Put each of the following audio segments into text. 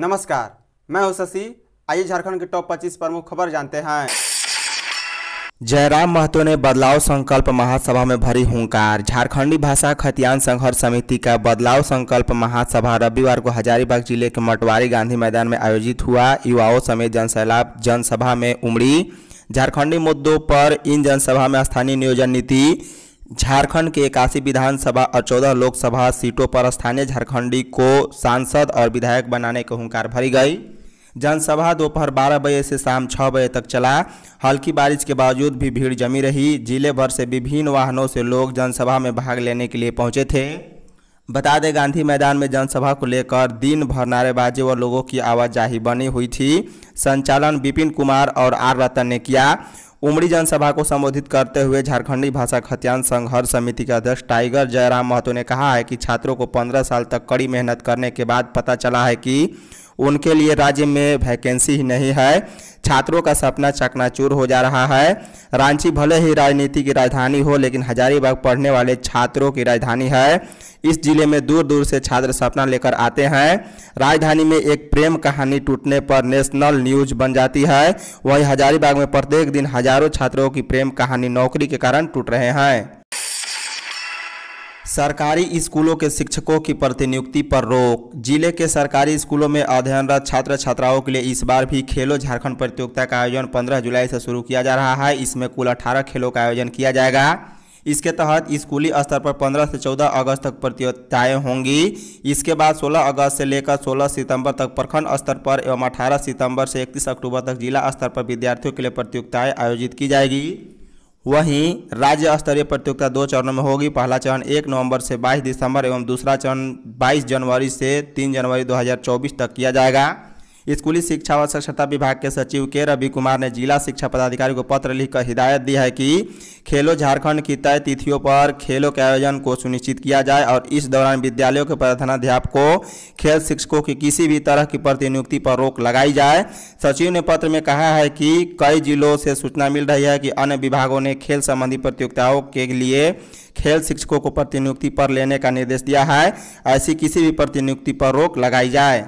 नमस्कार मैं हूं शशि आइए झारखंड के टॉप 25 प्रमुख खबर जानते हैं जयराम महतो ने बदलाव संकल्प महासभा में भरी हुंकार झारखंडी भाषा खतियान संघर्ष समिति का बदलाव संकल्प महासभा रविवार को हजारीबाग जिले के मटवारी गांधी मैदान में आयोजित हुआ युवाओं समेत जनसैलाब जनसभा में उमड़ी झारखंडी मुद्दों पर इन जनसभा में स्थानीय नियोजन नीति झारखंड के इक्यासी विधानसभा और चौदह लोकसभा सीटों पर स्थानीय झारखंडी को सांसद और विधायक बनाने की हुंकार भरी गई जनसभा दोपहर बारह बजे से शाम छः बजे तक चला हल्की बारिश के बावजूद भी भीड़ जमी रही जिले भर से विभिन्न वाहनों से लोग जनसभा में भाग लेने के लिए पहुंचे थे बता दें गांधी मैदान में जनसभा को लेकर दिन भर नारेबाजी व लोगों की आवाजाही बनी हुई थी संचालन विपिन कुमार और आर रतन ने किया उमड़ी जनसभा को संबोधित करते हुए झारखंडी भाषा खतियान संघर्ष समिति के अध्यक्ष टाइगर जयराम महतो ने कहा है कि छात्रों को पंद्रह साल तक कड़ी मेहनत करने के बाद पता चला है कि उनके लिए राज्य में वैकेंसी ही नहीं है छात्रों का सपना चकनाचूर हो जा रहा है रांची भले ही राजनीति की राजधानी हो लेकिन हजारीबाग पढ़ने वाले छात्रों की राजधानी है इस जिले में दूर दूर से छात्र सपना लेकर आते हैं राजधानी में एक प्रेम कहानी टूटने पर नेशनल न्यूज बन जाती है वहीं हजारीबाग में प्रत्येक दिन हजारों छात्रों की प्रेम कहानी नौकरी के कारण टूट रहे हैं सरकारी स्कूलों के शिक्षकों की प्रतिनियुक्ति पर रोक जिले के सरकारी स्कूलों में अध्ययनरत छात्र छात्राओं के लिए इस बार भी खेलो झारखंड प्रतियोगिता का आयोजन 15 जुलाई से शुरू किया जा रहा है इसमें कुल 18 खेलों का आयोजन किया जाएगा इसके तहत स्कूली स्तर पर 15 से 14 अगस्त तक प्रतियोगिताएं होंगी इसके बाद 16 अगस्त से लेकर 16 सितंबर तक प्रखंड स्तर पर एवं 18 सितंबर से 31 अक्टूबर तक जिला स्तर पर विद्यार्थियों के लिए प्रतियोगिताएं आयोजित की जाएगी वहीं राज्य स्तरीय प्रतियोगिता दो चरणों में होगी पहला चरण 1 नवंबर से 22 दिसंबर एवं दूसरा चरण 22 जनवरी से 3 जनवरी 2024 तक किया जाएगा स्कूली शिक्षा व साक्षरता विभाग के सचिव के रवि कुमार ने जिला शिक्षा पदाधिकारी को पत्र लिखकर हिदायत दी है कि खेलो झारखंड की तय तिथियों पर खेलों के आयोजन को सुनिश्चित किया जाए और इस दौरान विद्यालयों के प्रधानाध्यापकों खेल शिक्षकों की किसी भी तरह की प्रतिनियुक्ति पर रोक लगाई जाए सचिव ने पत्र में कहा है कि कई जिलों से सूचना मिल रही है कि अन्य विभागों ने खेल संबंधी प्रतियोगिताओं के लिए खेल शिक्षकों को प्रतिनियुक्ति पर लेने का निर्देश दिया है ऐसी किसी भी प्रतिनियुक्ति पर रोक लगाई जाए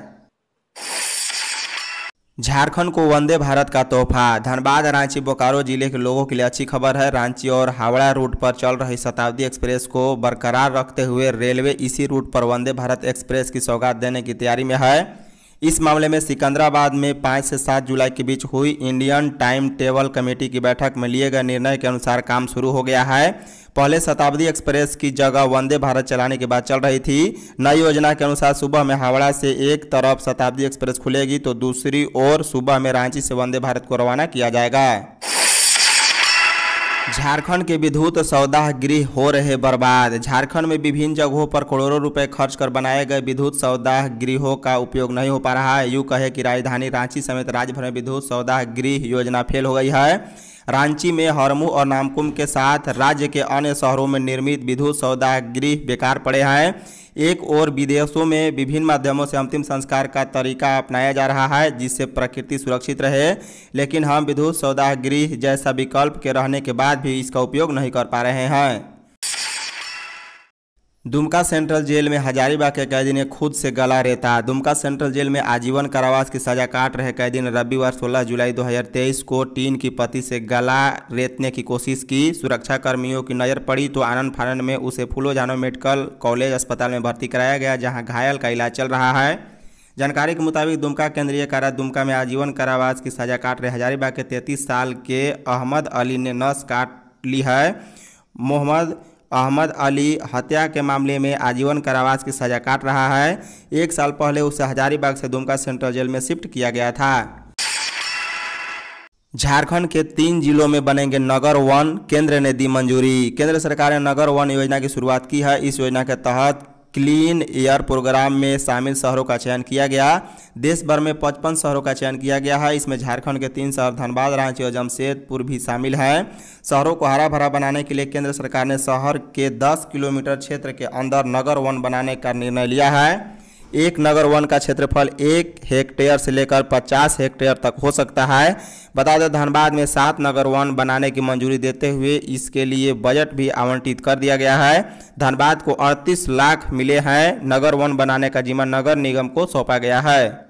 झारखंड को वंदे भारत का तोहफा धनबाद रांची बोकारो जिले के लोगों के लिए अच्छी खबर है रांची और हावड़ा रूट पर चल रही शताब्दी एक्सप्रेस को बरकरार रखते हुए रेलवे इसी रूट पर वंदे भारत एक्सप्रेस की सौगात देने की तैयारी में है इस मामले में सिकंदराबाद में पाँच से सात जुलाई के बीच हुई इंडियन टाइम टेबल कमेटी की बैठक में लिए गए निर्णय के अनुसार काम शुरू हो गया है पहले शताब्दी एक्सप्रेस की जगह वंदे भारत चलाने की बात चल रही थी नई योजना के अनुसार सुबह में हावड़ा से एक तरफ शताब्दी एक्सप्रेस खुलेगी तो दूसरी ओर सुबह में रांची से वंदे भारत को रवाना किया जाएगा झारखंड के विद्युत सौदाह गृह हो रहे बर्बाद झारखंड में विभिन्न जगहों पर करोड़ों रुपए खर्च कर बनाए गए विद्युत सौदाह गृहों का उपयोग नहीं हो पा रहा है यूँ कहे कि राजधानी रांची समेत राज्य भर में विद्युत सौदाह गृह योजना फेल हो गई है रांची में हरमू और नामकुम के साथ राज्य के अन्य शहरों में निर्मित विद्युत सौदा गृह बेकार पड़े हैं एक और विदेशों में विभिन्न माध्यमों से अंतिम संस्कार का तरीका अपनाया जा रहा है जिससे प्रकृति सुरक्षित रहे लेकिन हम विद्युत सौदागृह जैसा विकल्प के रहने के बाद भी इसका उपयोग नहीं कर पा रहे हैं दुमका सेंट्रल जेल में हजारीबाग के कैदी ने खुद से गला रेता दुमका सेंट्रल जेल में आजीवन कारावास की सजा काट रहे कैदी ने रविवार 16 जुलाई 2023 को टीन की पति से गला रेतने की कोशिश की सुरक्षा कर्मियों की नज़र पड़ी तो आनंद फानंद में उसे जानो मेडिकल कॉलेज अस्पताल में भर्ती कराया गया जहाँ घायल का इलाज चल रहा है जानकारी के मुताबिक दुमका केंद्रीय कारा दुमका में आजीवन कारावास की सजा काट रहे हजारीबाग के तैतीस साल के अहमद अली ने नस काट ली है मोहम्मद अहमद अली हत्या के मामले में आजीवन कारावास की सजा काट रहा है एक साल पहले उसे हजारीबाग से दुमका सेंट्रल जेल में शिफ्ट किया गया था झारखंड के तीन जिलों में बनेंगे नगर वन केंद्र ने दी मंजूरी केंद्र सरकार ने नगर वन योजना की शुरुआत की है इस योजना के तहत क्लीन एयर प्रोग्राम में शामिल शहरों का चयन किया गया देश भर में पचपन शहरों का चयन किया गया है इसमें झारखंड के तीन शहर धनबाद रांची और जमशेदपुर भी शामिल हैं शहरों को हरा भरा बनाने के लिए केंद्र सरकार ने शहर के 10 किलोमीटर क्षेत्र के अंदर नगर वन बनाने का निर्णय लिया है एक नगर वन का क्षेत्रफल एक हेक्टेयर से लेकर 50 हेक्टेयर तक हो सकता है बता दें धनबाद में सात नगर वन बनाने की मंजूरी देते हुए इसके लिए बजट भी आवंटित कर दिया गया है धनबाद को अड़तीस लाख मिले हैं नगर वन बनाने का जिम्मा नगर निगम को सौंपा गया है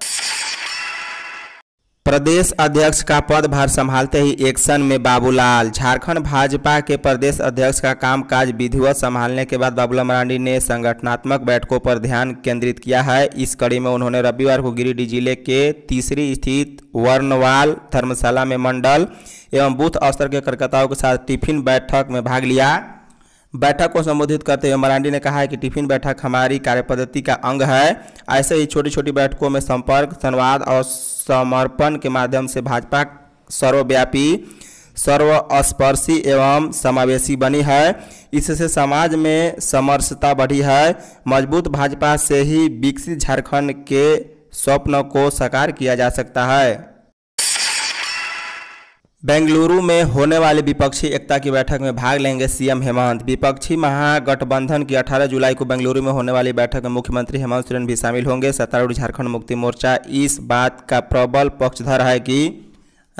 प्रदेश अध्यक्ष का पदभार संभालते ही एक्शन में बाबूलाल झारखंड भाजपा के प्रदेश अध्यक्ष का कामकाज विधिवत संभालने के बाद बाबूलाल मरांडी ने संगठनात्मक बैठकों पर ध्यान केंद्रित किया है इस कड़ी में उन्होंने रविवार को गिरिडीह जिले के तीसरी स्थित वर्णवाल धर्मशाला में मंडल एवं बूथ स्तर के कार्यकर्ताओं के साथ टिफिन बैठक में भाग लिया बैठक को संबोधित करते हुए मरांडी ने कहा है कि टिफिन बैठक हमारी कार्यपद्धति का अंग है ऐसे ही छोटी छोटी बैठकों में संपर्क संवाद और समर्पण के माध्यम से भाजपा सर्वव्यापी सर्वस्पर्शी एवं समावेशी बनी है इससे समाज में समरसता बढ़ी है मजबूत भाजपा से ही विकसित झारखंड के स्वप्न को साकार किया जा सकता है बेंगलुरु में होने वाली विपक्षी एकता की बैठक में भाग लेंगे सीएम हेमंत विपक्षी महागठबंधन की 18 जुलाई को बेंगलुरु में होने वाली बैठक में मुख्यमंत्री हेमंत सोरेन भी शामिल होंगे सत्तारूढ़ झारखंड मुक्ति मोर्चा इस बात का प्रबल पक्षधर है कि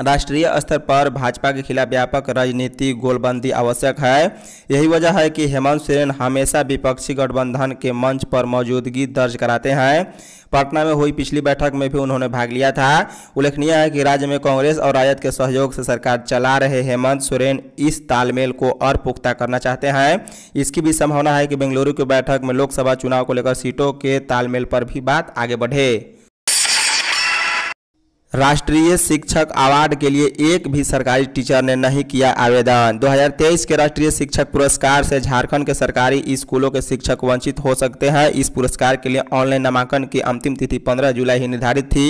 राष्ट्रीय स्तर पर भाजपा के खिलाफ व्यापक राजनीति गोलबंदी आवश्यक है यही वजह है कि हेमंत सोरेन हमेशा विपक्षी गठबंधन के मंच पर मौजूदगी दर्ज कराते हैं पटना में हुई पिछली बैठक में भी उन्होंने भाग लिया था उल्लेखनीय है कि राज्य में कांग्रेस और राजद के सहयोग से सरकार चला रहे हेमंत सोरेन इस तालमेल को और पुख्ता करना चाहते हैं इसकी भी संभावना है कि बेंगलुरु की बैठक में लोकसभा चुनाव को लेकर सीटों के तालमेल पर भी बात आगे बढ़े राष्ट्रीय शिक्षक अवार्ड के लिए एक भी सरकारी टीचर ने नहीं किया आवेदन 2023 के राष्ट्रीय शिक्षक पुरस्कार से झारखंड के सरकारी स्कूलों के शिक्षक वंचित हो सकते हैं इस पुरस्कार के लिए ऑनलाइन नामांकन की अंतिम तिथि 15 जुलाई ही निर्धारित थी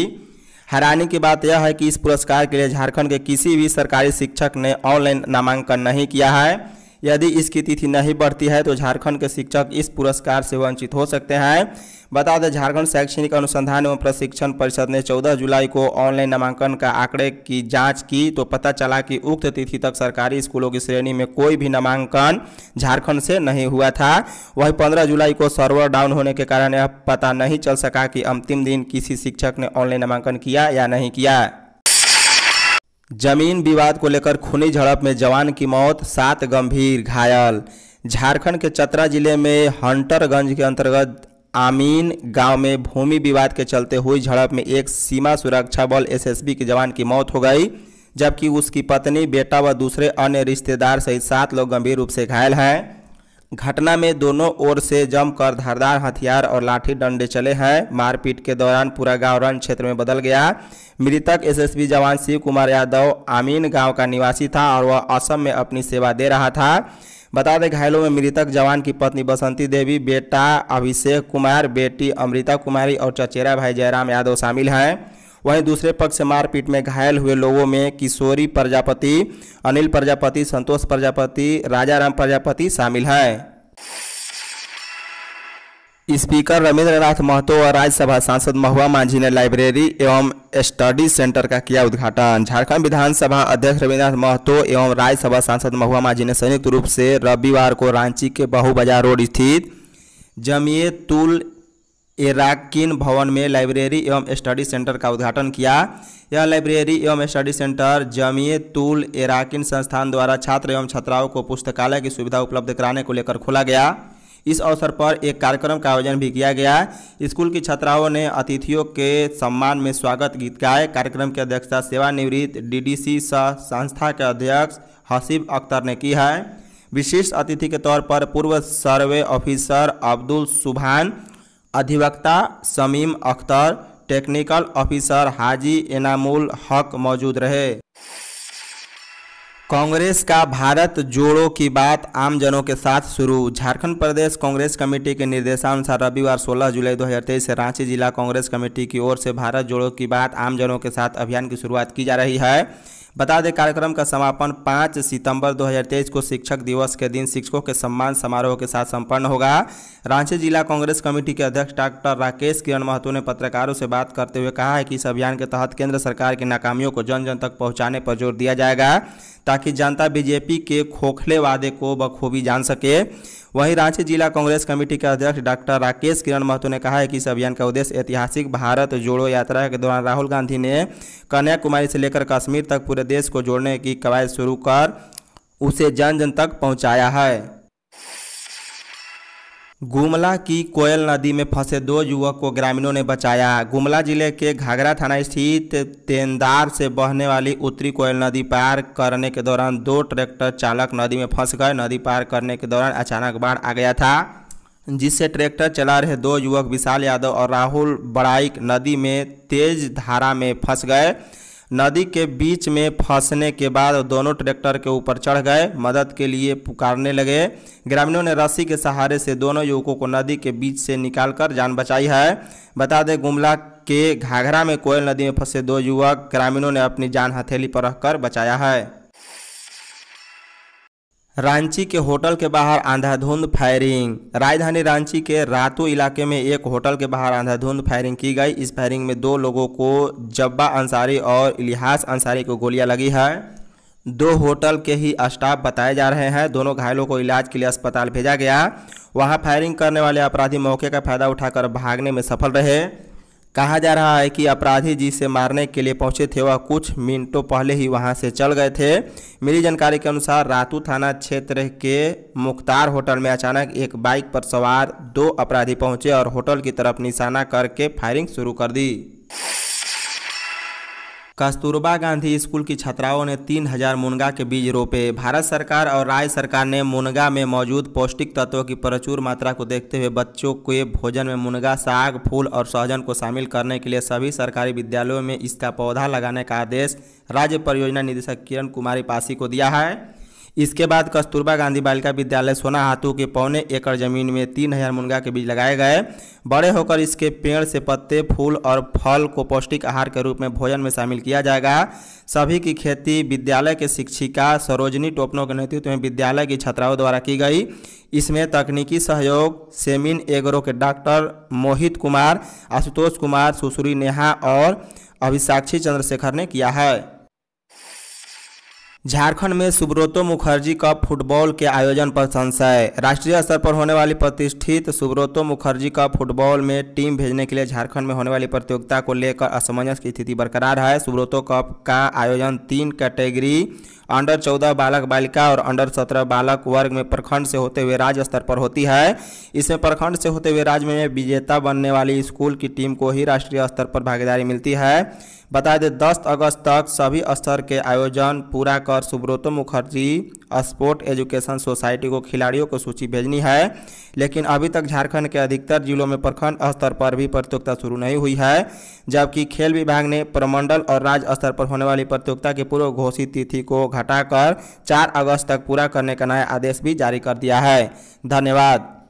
हैरानी की बात यह है कि इस पुरस्कार के लिए झारखंड के किसी भी सरकारी शिक्षक ने ऑनलाइन नामांकन नहीं किया है यदि इसकी तिथि नहीं बढ़ती है तो झारखंड के शिक्षक इस पुरस्कार से वंचित हो सकते हैं बता दें झारखंड शैक्षणिक अनुसंधान एवं प्रशिक्षण परिषद ने 14 जुलाई को ऑनलाइन नामांकन का आंकड़े की जांच की तो पता चला कि उक्त तिथि तक सरकारी स्कूलों की श्रेणी में कोई भी नामांकन झारखंड से नहीं हुआ था वहीं 15 जुलाई को सर्वर डाउन होने के कारण यह पता नहीं चल सका कि अंतिम दिन किसी शिक्षक ने ऑनलाइन नामांकन किया या नहीं किया जमीन विवाद को लेकर खूनी झड़प में जवान की मौत सात गंभीर घायल झारखंड के चतरा जिले में हंटरगंज के अंतर्गत आमीन गांव में भूमि विवाद के चलते हुई झड़प में एक सीमा सुरक्षा बल एसएसबी के जवान की मौत हो गई जबकि उसकी पत्नी बेटा व दूसरे अन्य रिश्तेदार सहित सात लोग गंभीर रूप से घायल हैं घटना में दोनों ओर से जमकर धारदार हथियार और लाठी डंडे चले हैं मारपीट के दौरान पूरा गांव रण क्षेत्र में बदल गया मृतक एसएसबी जवान शिव कुमार यादव आमीन गांव का निवासी था और वह असम में अपनी सेवा दे रहा था बता दें घायलों में मृतक जवान की पत्नी बसंती देवी बेटा अभिषेक कुमार बेटी अमृता कुमारी और चचेरा भाई जयराम यादव शामिल हैं वहीं दूसरे पक्ष से मारपीट में घायल हुए लोगों में किशोरी प्रजापति अनिल प्रजापति संतोष प्रजापति राजाराम प्रजापति शामिल हैं स्पीकर रविंद्रनाथ महतो और राज्यसभा सांसद महुआ मांझी ने लाइब्रेरी एवं स्टडी सेंटर का किया उद्घाटन झारखंड विधानसभा अध्यक्ष रविंद्रनाथ महतो एवं राज्यसभा सांसद महुआ मांझी ने संयुक्त रूप से रविवार को रांची के बहु बाजार रोड स्थित जमीयतुल एराकिन भवन में लाइब्रेरी एवं स्टडी सेंटर का उद्घाटन किया यह लाइब्रेरी एवं स्टडी सेंटर तुल एराकिन संस्थान द्वारा छात्र एवं छात्राओं को पुस्तकालय की सुविधा उपलब्ध कराने को लेकर खोला गया इस अवसर पर एक कार्यक्रम का आयोजन भी किया गया स्कूल की छात्राओं ने अतिथियों के सम्मान में स्वागत गीत गाए कार्यक्रम की अध्यक्षता सेवानिवृत्त डीडीसी सह संस्था के अध्यक्ष हसीब अख्तर ने की है विशिष्ट अतिथि के तौर पर पूर्व सर्वे ऑफिसर अब्दुल सुभान अधिवक्ता समीम अख्तर टेक्निकल ऑफिसर हाजी एनामुल हक मौजूद रहे कांग्रेस का भारत जोड़ो की बात आमजनों के साथ शुरू झारखंड प्रदेश कांग्रेस कमेटी के निर्देशानुसार रविवार 16 जुलाई 2023 से रांची जिला कांग्रेस कमेटी की ओर से भारत जोड़ो की बात आमजनों के साथ अभियान की शुरुआत की जा रही है बता दें कार्यक्रम का समापन 5 सितंबर 2023 को शिक्षक दिवस के दिन शिक्षकों के सम्मान समारोह के साथ संपन्न होगा रांची जिला कांग्रेस कमेटी के अध्यक्ष डॉक्टर राकेश किरण महतो ने पत्रकारों से बात करते हुए कहा है कि इस अभियान के तहत केंद्र सरकार की नाकामियों को जन जन तक पहुँचाने पर जोर दिया जाएगा ताकि जनता बीजेपी के खोखले वादे को बखूबी जान सके वहीं रांची जिला कांग्रेस कमेटी के अध्यक्ष डॉक्टर राकेश किरण महतो ने कहा है कि इस अभियान का उद्देश्य ऐतिहासिक भारत जोड़ो यात्रा के दौरान राहुल गांधी ने कन्याकुमारी से लेकर कश्मीर तक पूरे देश को जोड़ने की कवायद शुरू कर उसे जन जन तक पहुँचाया है गुमला की कोयल नदी में फंसे दो युवक को ग्रामीणों ने बचाया गुमला जिले के घाघरा थाना स्थित तेंदार से बहने वाली उत्तरी कोयल नदी पार करने के दौरान दो ट्रैक्टर चालक नदी में फंस गए नदी पार करने के दौरान अचानक बाढ़ आ गया था जिससे ट्रैक्टर चला रहे दो युवक विशाल यादव और राहुल बड़ाइक नदी में तेज धारा में फंस गए नदी के बीच में फंसने के बाद दोनों ट्रैक्टर के ऊपर चढ़ गए मदद के लिए पुकारने लगे ग्रामीणों ने रस्सी के सहारे से दोनों युवकों को नदी के बीच से निकालकर जान बचाई है बता दें गुमला के घाघरा में कोयल नदी में फंसे दो युवक ग्रामीणों ने अपनी जान हथेली पर रखकर बचाया है रांची के होटल के बाहर अंधाधुंध फायरिंग राजधानी रांची के रातू इलाके में एक होटल के बाहर अंधाधुंध फायरिंग की गई इस फायरिंग में दो लोगों को जब्बा अंसारी और इलिहास अंसारी को गोलियां लगी है दो होटल के ही स्टाफ बताए जा रहे हैं दोनों घायलों को इलाज के लिए अस्पताल भेजा गया वहाँ फायरिंग करने वाले अपराधी मौके का फायदा उठाकर भागने में सफल रहे कहा जा रहा है कि अपराधी जिसे मारने के लिए पहुंचे थे वह कुछ मिनटों पहले ही वहां से चल गए थे मिली जानकारी के अनुसार रातू थाना क्षेत्र के मुख्तार होटल में अचानक एक बाइक पर सवार दो अपराधी पहुंचे और होटल की तरफ निशाना करके फायरिंग शुरू कर दी कस्तूरबा गांधी स्कूल की छात्राओं ने 3000 मुनगा के बीज रोपे भारत सरकार और राज्य सरकार ने मुनगा में मौजूद पौष्टिक तत्वों की प्रचुर मात्रा को देखते हुए बच्चों के भोजन में मुनगा साग फूल और सहजन को शामिल करने के लिए सभी सरकारी विद्यालयों में इसका पौधा लगाने का आदेश राज्य परियोजना निदेशक किरण कुमारी पासी को दिया है इसके बाद कस्तूरबा गांधी बालिका विद्यालय सोना के पौने एकड़ जमीन में तीन हजार मुनगा के बीज लगाए गए बड़े होकर इसके पेड़ से पत्ते फूल और फल को पौष्टिक आहार के रूप में भोजन में शामिल किया जाएगा सभी की खेती विद्यालय के शिक्षिका सरोजनी टोपनों के नेतृत्व में विद्यालय की छात्राओं द्वारा की गई इसमें तकनीकी सहयोग सेमिन एग्रो के डॉक्टर मोहित कुमार आशुतोष कुमार सुश्री नेहा और अभिसाक्षी चंद्रशेखर ने किया है झारखंड में सुब्रतो मुखर्जी कप फुटबॉल के आयोजन पर संशय राष्ट्रीय स्तर पर होने वाली प्रतिष्ठित सुब्रतो मुखर्जी कप फुटबॉल में टीम भेजने के लिए झारखंड में होने वाली प्रतियोगिता को लेकर असमंजस की स्थिति बरकरार है सुब्रतो कप का आयोजन तीन कैटेगरी अंडर चौदह बालक बालिका और अंडर सत्रह बालक वर्ग में प्रखंड से होते हुए राज्य स्तर पर होती है इसमें प्रखंड से होते हुए राज्य में विजेता बनने वाली स्कूल की टीम को ही राष्ट्रीय स्तर पर भागीदारी मिलती है बता दें दस अगस्त तक सभी स्तर के आयोजन पूरा कर Subroto Mukherjee sport education society को खिलाड़ियों को सूची भेजनी है लेकिन अभी तक झारखंड के अधिकतर जिलों में प्रखंड स्तर पर भी प्रतियोगिता शुरू नहीं हुई है जबकि खेल विभाग ने प्रमंडल और राज्य स्तर पर होने वाली प्रतियोगिता की पूर्व घोषित तिथि को हटाकर 4 अगस्त तक पूरा करने का नया आदेश भी जारी कर दिया है धन्यवाद